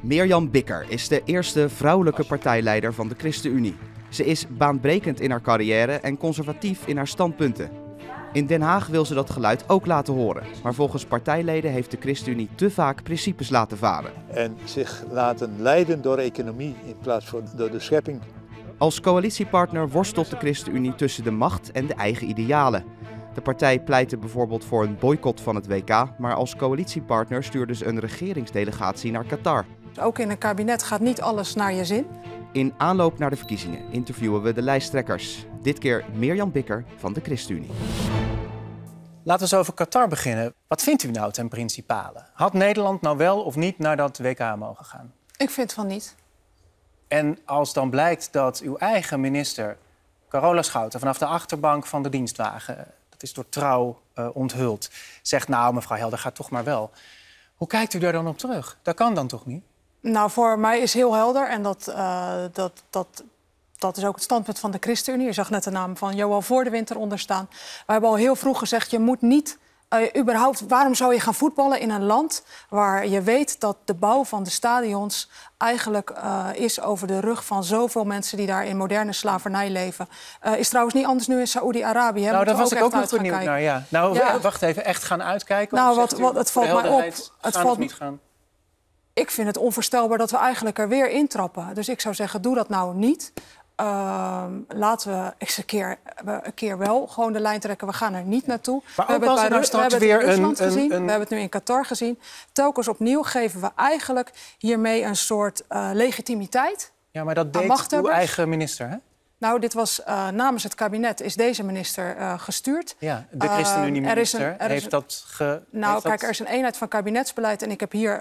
Mirjam Bikker is de eerste vrouwelijke partijleider van de ChristenUnie. Ze is baanbrekend in haar carrière en conservatief in haar standpunten. In Den Haag wil ze dat geluid ook laten horen. Maar volgens partijleden heeft de ChristenUnie te vaak principes laten varen. En zich laten leiden door economie in plaats van door de schepping. Als coalitiepartner worstelt de ChristenUnie tussen de macht en de eigen idealen. De partij pleitte bijvoorbeeld voor een boycott van het WK, maar als coalitiepartner stuurde ze een regeringsdelegatie naar Qatar. Ook in een kabinet gaat niet alles naar je zin. In aanloop naar de verkiezingen interviewen we de lijsttrekkers. Dit keer Mirjam Bikker van de ChristenUnie. Laten we eens over Qatar beginnen. Wat vindt u nou ten principale? Had Nederland nou wel of niet naar dat WK mogen gaan? Ik vind van niet. En als dan blijkt dat uw eigen minister, Carola Schouten, vanaf de achterbank van de dienstwagen het is door trouw uh, onthuld. Zegt, nou, mevrouw Helder, gaat toch maar wel. Hoe kijkt u daar dan op terug? Dat kan dan toch niet? Nou, voor mij is heel helder en dat, eh, dat, dat, dat is ook het standpunt van de ChristenUnie. Je zag net de naam van Johan Voor de Winter onderstaan. We hebben al heel vroeg gezegd, je moet niet uh, überhaupt, waarom zou je gaan voetballen in een land waar je weet dat de bouw van de stadions eigenlijk eh, is over de rug van zoveel mensen die daar in moderne slavernij leven? Eh, is trouwens niet anders nu in Saoedi-Arabië. Nou, daar was ik ook nog benieuwd naar. Ja. Nou, wacht even, echt gaan uitkijken? Nou, wat, wat, het valt mij op. Het valt niet gaan ik vind het onvoorstelbaar dat we eigenlijk er weer intrappen. Dus ik zou zeggen, doe dat nou niet. Ehm, laten we eens een keer, een keer wel gewoon de lijn trekken. We gaan er niet naartoe. Maar we hebben het, bij straks weer in Rusland een, gezien. We hebben het nu in Qatar gezien. Telkens opnieuw geven we eigenlijk hiermee een soort eh, legitimiteit. Ja, maar dat deed uw eigen minister, hè? Nou, dit was eh, namens het kabinet is deze minister eh, gestuurd. Ja, de ChristenUnie-minister ehm, heeft dat ge... Nou, kijk, er is een eenheid van kabinetsbeleid. En ik heb hier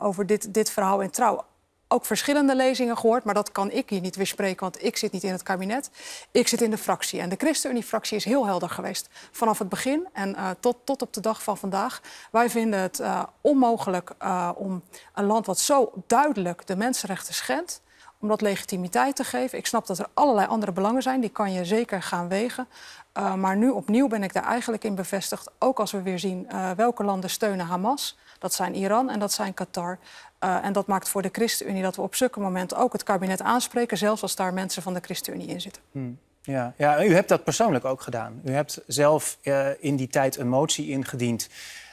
over dit, dit verhaal in trouw ook verschillende lezingen gehoord, maar dat kan ik hier niet weerspreken, want ik zit niet in het kabinet. Ik zit in de fractie. En de ChristenUnie-fractie is heel helder geweest vanaf het begin en eh, tot, tot op de dag van vandaag. Wij vinden het eh, onmogelijk eh, om een land wat zo duidelijk de mensenrechten schendt, om dat legitimiteit te geven. Ik snap dat er allerlei andere belangen zijn, die kan je zeker gaan wegen. Eh, maar nu opnieuw ben ik daar eigenlijk in bevestigd, ook als we weer zien eh, welke landen steunen Hamas. Dat zijn Iran en dat zijn Qatar. Eh, en dat maakt voor de ChristenUnie dat we op zulke momenten ook het kabinet aanspreken, zelfs als daar mensen van de ChristenUnie in zitten. Hmm. Ja, ja, u hebt dat persoonlijk ook gedaan. U hebt zelf in die tijd een motie ingediend.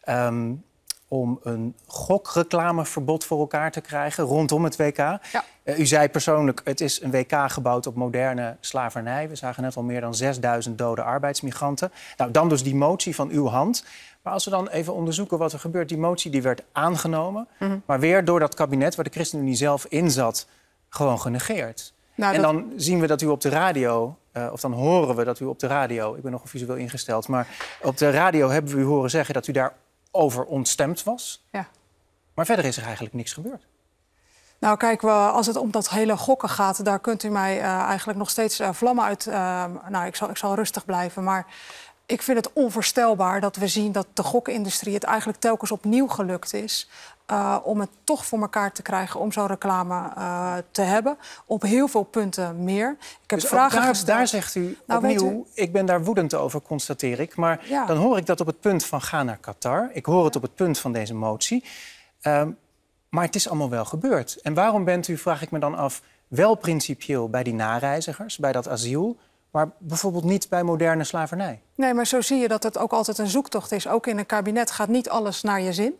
Ehm, om een gokreclameverbod voor elkaar te krijgen rondom het WK. Ja. Eh, u zei persoonlijk, het is een WK gebouwd op moderne slavernij. We zagen net al meer dan 6000 dode arbeidsmigranten. Nou, dan dus die motie van uw hand. Maar als we dan even onderzoeken wat er gebeurt. Die motie die werd aangenomen, mhm. maar weer door dat kabinet waar de ChristenUnie zelf in zat, gewoon genegeerd. Nou, en dan zien we dat u op de radio, eh, of dan horen we dat u op de radio, ik ben nogal visueel ingesteld, maar op de radio hebben we u horen zeggen dat u daar over ontstemd was. Ja. Maar verder is er eigenlijk niks gebeurd. Nou, kijk, als het om dat hele gokken gaat, daar kunt u mij eh, eigenlijk nog steeds eh, vlammen uit. Ehm, nou, ik zal, ik zal rustig blijven, maar ik vind het onvoorstelbaar dat we zien dat de gokindustrie het eigenlijk telkens opnieuw gelukt is eh, om het toch voor elkaar te krijgen om zo'n reclame eh, te hebben. Op heel veel punten meer. Ik heb dus vragen daar, daar, zegt u nou, opnieuw, u... ik ben daar woedend over, constateer ik. Maar dan hoor ik dat op het punt van ga naar Qatar. Ik hoor het op het punt van deze motie. Ehm, maar het is allemaal wel gebeurd. En waarom bent u, vraag ik me dan af, wel principieel bij die nareizigers, bij dat asiel, maar bijvoorbeeld niet bij moderne slavernij? Nee, maar zo zie je dat het ook altijd een zoektocht is. Ook in een kabinet gaat niet alles naar je zin.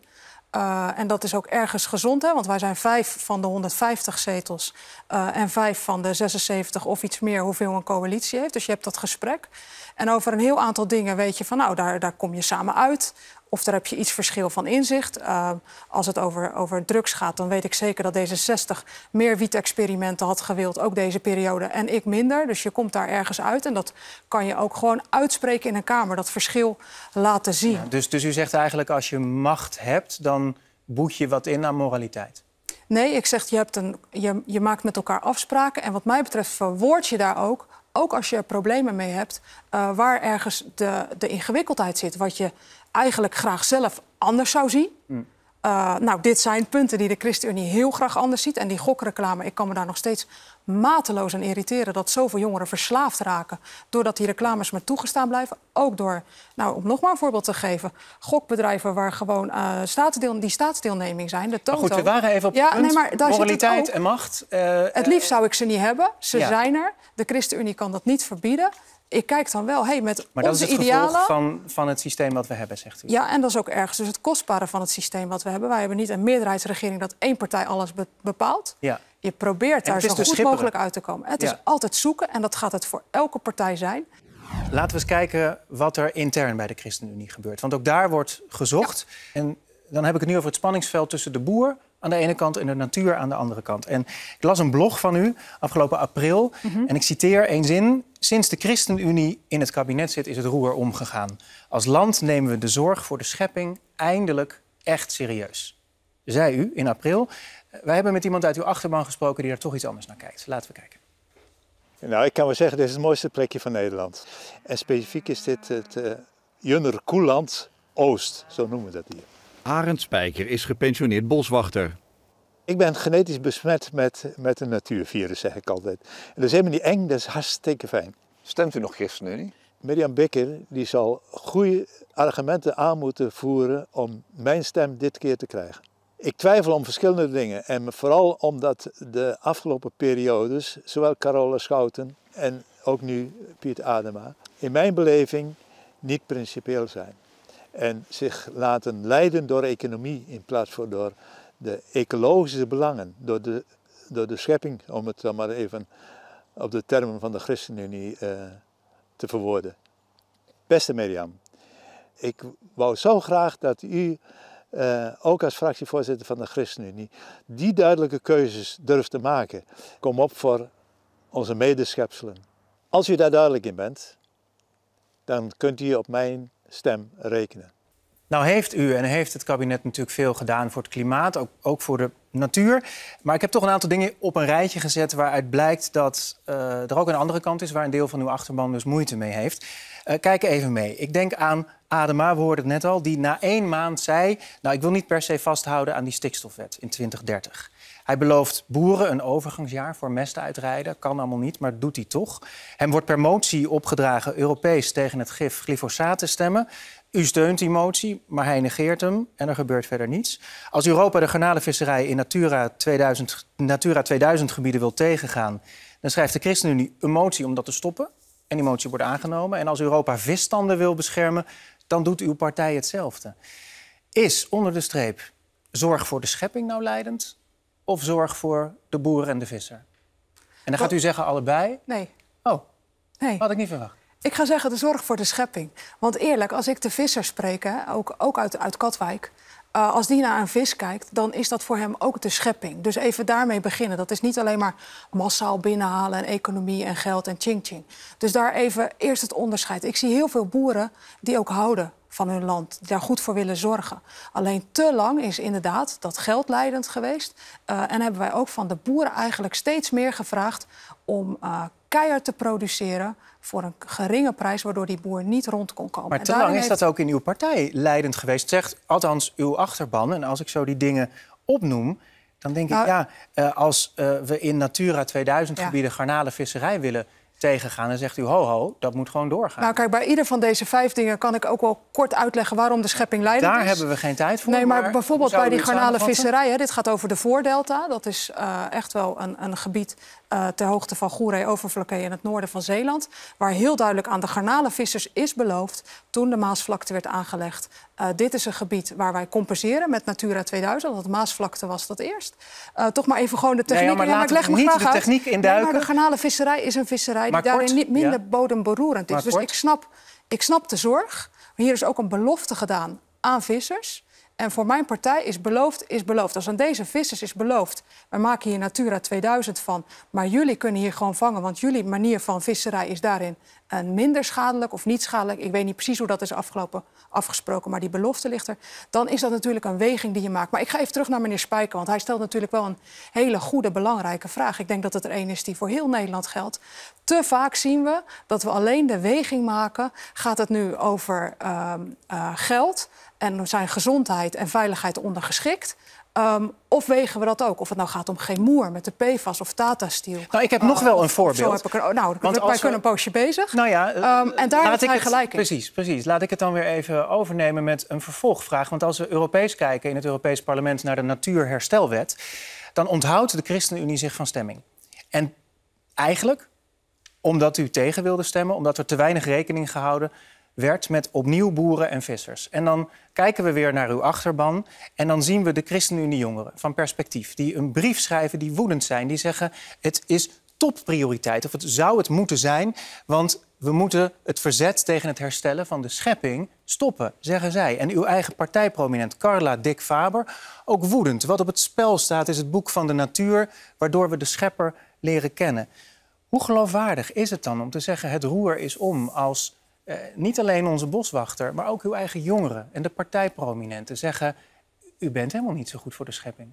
Eh, en dat is ook ergens gezond, hè? want wij zijn vijf van de 150 zetels eh, en vijf van de 76 of iets meer, hoeveel een coalitie heeft. Dus je hebt dat gesprek. En over een heel aantal dingen weet je van, nou, daar, daar kom je samen uit. Of daar heb je iets verschil van inzicht. Ehm, als het over, over drugs gaat, dan weet ik zeker dat deze 60 meer wiet-experimenten had gewild, ook deze periode, en ik minder. Dus je komt daar ergens uit en dat kan je ook gewoon uitspreken in een Kamer, dat verschil laten zien. Ja, dus, dus u zegt eigenlijk, als je macht hebt, dan boet je wat in aan moraliteit? Nee, ik zeg, je, hebt een, je, je maakt met elkaar afspraken. En wat mij betreft verwoord je daar ook ook als je er problemen mee hebt, eh, waar ergens de, de ingewikkeldheid zit, wat je eigenlijk graag zelf anders zou zien. Mm. Eh, nou, dit zijn punten die de ChristenUnie heel graag anders ziet. En die gokreclame, ik kan me daar nog steeds mateloos aan irriteren... dat zoveel jongeren verslaafd raken doordat die reclames maar toegestaan blijven. Ook door, nou, om nog maar een voorbeeld te geven... gokbedrijven waar gewoon uh, die staatsdeelneming zijn, de toto. Maar goed, we waren even op ja, punt. Nee, maar Moraliteit en macht. Eh, het liefst zou ik ze niet hebben. Ze zijn er. De ChristenUnie kan dat niet verbieden ik kijk dan wel, hey, met maar onze Maar dat is het van, van het systeem wat we hebben, zegt u? Ja, en dat is ook ergens dus het kostbare van het systeem wat we hebben. Wij hebben niet een meerderheidsregering dat één partij alles bepaalt. Ja. Je probeert daar zo dus goed mogelijk uit te komen. Het is altijd zoeken en dat gaat het voor elke partij zijn. Laten we eens kijken wat er intern bij de ChristenUnie gebeurt. Want ook daar wordt gezocht. En dan heb ik het nu over het spanningsveld tussen de boer aan de ene kant en de natuur aan de andere kant. En ik las een blog van u afgelopen april mhm. en ik citeer één zin. Sinds de ChristenUnie in het kabinet zit, is het roer omgegaan. Als land nemen we de zorg voor de schepping eindelijk echt serieus. Zei u in april. Eh, wij hebben met iemand uit uw achterban gesproken die daar toch iets anders naar kijkt. Laten we kijken. Nou, ik kan wel zeggen, dit is het mooiste plekje van Nederland. En specifiek is dit het uh, eh, Koeland Oost, zo noemen we dat hier. Arend Spijker is gepensioneerd boswachter. Ik ben genetisch besmet met, met een natuurvirus, zeg ik altijd. En dat is helemaal niet eng, dat is hartstikke fijn. Stemt u nog gisteren, niet? Mirjam Bikker die zal goede argumenten aan moeten voeren om mijn stem dit keer te krijgen. Ik twijfel om verschillende dingen en vooral omdat de afgelopen periodes, zowel Carola Schouten en ook nu Piet Adema, in mijn beleving niet principieel zijn en zich laten leiden door economie in plaats van door de ecologische belangen, door de, door de schepping, om het dan maar even op de termen van de ChristenUnie eh, te verwoorden. Beste Mirjam, ik wou zo graag dat u, eh, ook als fractievoorzitter van de ChristenUnie, die duidelijke keuzes durft te maken. Kom op voor onze medeschepselen. Als u daar duidelijk in bent, dan kunt u op mijn stem rekenen. Nou heeft u en heeft het kabinet natuurlijk veel gedaan voor het klimaat, ook, ook, voor de natuur. Maar ik heb toch een aantal dingen op een rijtje gezet waaruit blijkt dat eh, er ook een andere kant is waar een deel van uw achterban dus moeite mee heeft. Uh, kijk even mee. Ik denk aan Adema, we hoorden het net al, die na één maand zei... nou, ik wil niet per se vasthouden aan die stikstofwet in 2030. Hij belooft boeren een overgangsjaar voor mest uitrijden. Kan allemaal niet, maar doet hij toch. Hem wordt per motie opgedragen Europees tegen het gif glyfosaat te stemmen. U steunt die motie, maar hij negeert hem en er gebeurt verder niets. Als Europa de garnalenvisserij in Natura 2000, Natura 2000 gebieden wil tegengaan... dan schrijft de ChristenUnie een motie om dat te stoppen. En die motie wordt aangenomen. En als Europa visstanden wil beschermen, dan doet uw partij hetzelfde. Is onder de streep zorg voor de schepping nou leidend? of zorg voor de boer en de visser? En dan gaat u zeggen allebei? Nee. Oh, nee. had ik niet verwacht. Ik ga zeggen de zorg voor de schepping. Want eerlijk, als ik de visser spreek, ook, ook uit, uit Katwijk... Eh, als die naar een vis kijkt, dan is dat voor hem ook de schepping. Dus even daarmee beginnen. Dat is niet alleen maar massaal binnenhalen en economie en geld en ching-ching. Dus daar even eerst het onderscheid. Ik zie heel veel boeren die ook houden van hun land daar goed voor willen zorgen. Alleen te lang is inderdaad dat geld leidend geweest. Eh, en hebben wij ook van de boeren eigenlijk steeds meer gevraagd om uh, keihard te produceren voor een geringe prijs, waardoor die boer niet rond kon komen. Maar te lang is dat ook in uw partij leidend geweest, zegt althans uw achterban. En als ik zo die dingen opnoem, dan denk ik nou- ja, eh, als we in Natura 2000 gebieden garnalenvisserij willen tegengaan en zegt u ho ho, dat moet gewoon doorgaan. Nou kijk, bij ieder van deze vijf dingen kan ik ook wel kort uitleggen waarom de schepping leidend Daar is. Daar hebben we geen tijd voor. Nee, maar, bijvoorbeeld bij die garnalenvisserij, hè, dit gaat over de voordelta. Dat is eh, echt wel een, een gebied uh, ter hoogte van Goeree, Overflakkee in het noorden van Zeeland, waar heel duidelijk aan de garnalenvissers is beloofd toen de Maasvlakte werd aangelegd. Eh, dit is een gebied waar wij compenseren met Natura 2000, want Maasvlakte was dat eerst. toch maar even gewoon de techniek. Nee, maar, ja, me in duiken. Nee, maar de garnalenvisserij is een visserij maar die daarin niet minder ja. bodemberoerend is. dus ik snap, ik snap de zorg. Maar hier is ook een belofte gedaan aan vissers en voor mijn partij is beloofd, is beloofd. Als aan deze vissers is beloofd, we maken hier Natura 2000 van... maar jullie kunnen hier gewoon vangen, want jullie manier van visserij is daarin eh, minder schadelijk of niet schadelijk. Ik weet niet precies hoe dat is afgelopen, afgesproken, maar die belofte ligt er. Dan is dat natuurlijk een weging die je maakt. Maar ik ga even terug naar meneer Spijker, want hij stelt natuurlijk wel een hele goede, belangrijke vraag. Ik denk dat het er één is die voor heel Nederland geldt. Te vaak zien we dat we alleen de weging maken. Gaat het nu over ehm, eh, geld? en zijn gezondheid en veiligheid ondergeschikt. Um, of wegen we dat ook? Of het nou gaat om geen moer met de PFAS of Tata Steel. Nou, ik heb nog wel een voorbeeld. Zo heb ik er, nou, wij kunnen een poosje bezig. Nou ja, ehm, en daar gaat hij het, gelijk in. Precies, precies. Laat ik het dan weer even overnemen met een vervolgvraag. Want als we Europees kijken in het Europees Parlement naar de Natuurherstelwet... dan onthoudt de ChristenUnie zich van stemming. En eigenlijk omdat u tegen wilde stemmen, omdat er te weinig rekening gehouden werd met opnieuw boeren en vissers. En dan kijken we weer naar uw achterban en dan zien we de ChristenUnie jongeren van perspectief die een brief schrijven die woedend zijn, die zeggen het is topprioriteit of het zou het moeten zijn, want we moeten het verzet tegen het herstellen van de schepping stoppen, zeggen zij. En uw eigen partijprominent Carla Dick Faber ook woedend. Wat op het spel staat is het boek van de natuur, waardoor we de schepper leren kennen. Hoe geloofwaardig is het dan om te zeggen het roer is om als eh, niet alleen onze boswachter, maar ook uw eigen jongeren en de partijprominenten zeggen: u bent helemaal niet zo goed voor de schepping.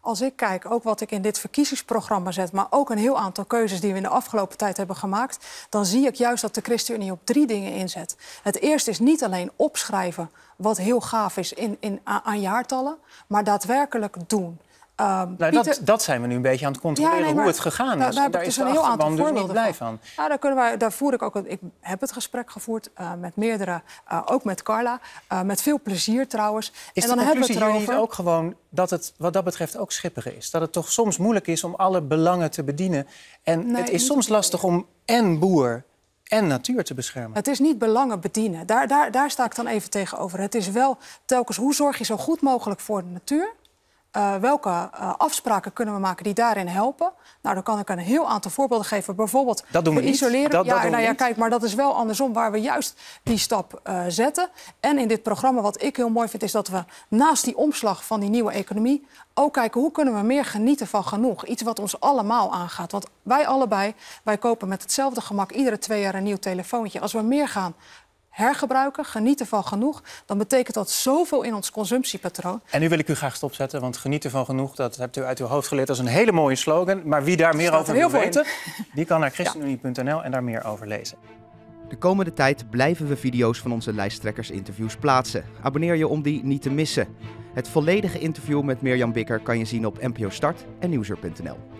Als ik kijk, ook wat ik in dit verkiezingsprogramma zet, maar ook een heel aantal keuzes die we in de afgelopen tijd hebben gemaakt, dan zie ik juist dat de ChristenUnie op drie dingen inzet. Het eerste is niet alleen opschrijven wat heel gaaf is in, in, aan jaartallen, maar daadwerkelijk doen. Ehm, nou, dat, dat, zijn we nu een beetje aan het controleren hoe het gegaan is. daar is een heel aantal blij van. van. Nou, daar, kunnen wij, voer ik ook. Ik heb het gesprek gevoerd eh, met meerdere, eh, ook met Carla. Eh, met veel plezier trouwens. en dan de hebben we het ook gewoon dat het wat dat betreft ook schipperig is? Dat het toch soms moeilijk is om alle belangen te bedienen. En het is soms lastig om en boer en natuur te beschermen. Het is niet belangen bedienen. Daar, daar, daar sta ik dan even tegenover. Het is wel telkens hoe zorg je zo goed mogelijk voor de natuur. Eh, welke eh, afspraken kunnen we maken die daarin helpen? Nou, dan kan ik een heel aantal voorbeelden geven. Bijvoorbeeld dat doen we isoleren. ja, nou, ja, kijk, maar dat is wel andersom waar we juist die stap eh, zetten. En in dit programma, wat ik heel mooi vind, is dat we naast die omslag van die nieuwe economie ook kijken hoe kunnen we meer genieten van genoeg. Iets wat ons allemaal aangaat. Want wij allebei, wij kopen met hetzelfde gemak iedere twee jaar een nieuw telefoontje. Als we meer gaan hergebruiken, genieten van genoeg, dan betekent dat zoveel in ons consumptiepatroon. En nu wil ik u graag stopzetten, want genieten van genoeg, dat hebt u uit uw hoofd geleerd. Dat is een hele mooie slogan. Maar wie daar meer over wil weten, die kan naar christenunie.nl en daar meer over lezen. De komende tijd blijven we video's van onze lijsttrekkers-interviews plaatsen. Abonneer je om die niet te missen. Het volledige interview met Mirjam Bikker kan je zien op NPO Start en Nieuwsuur.nl.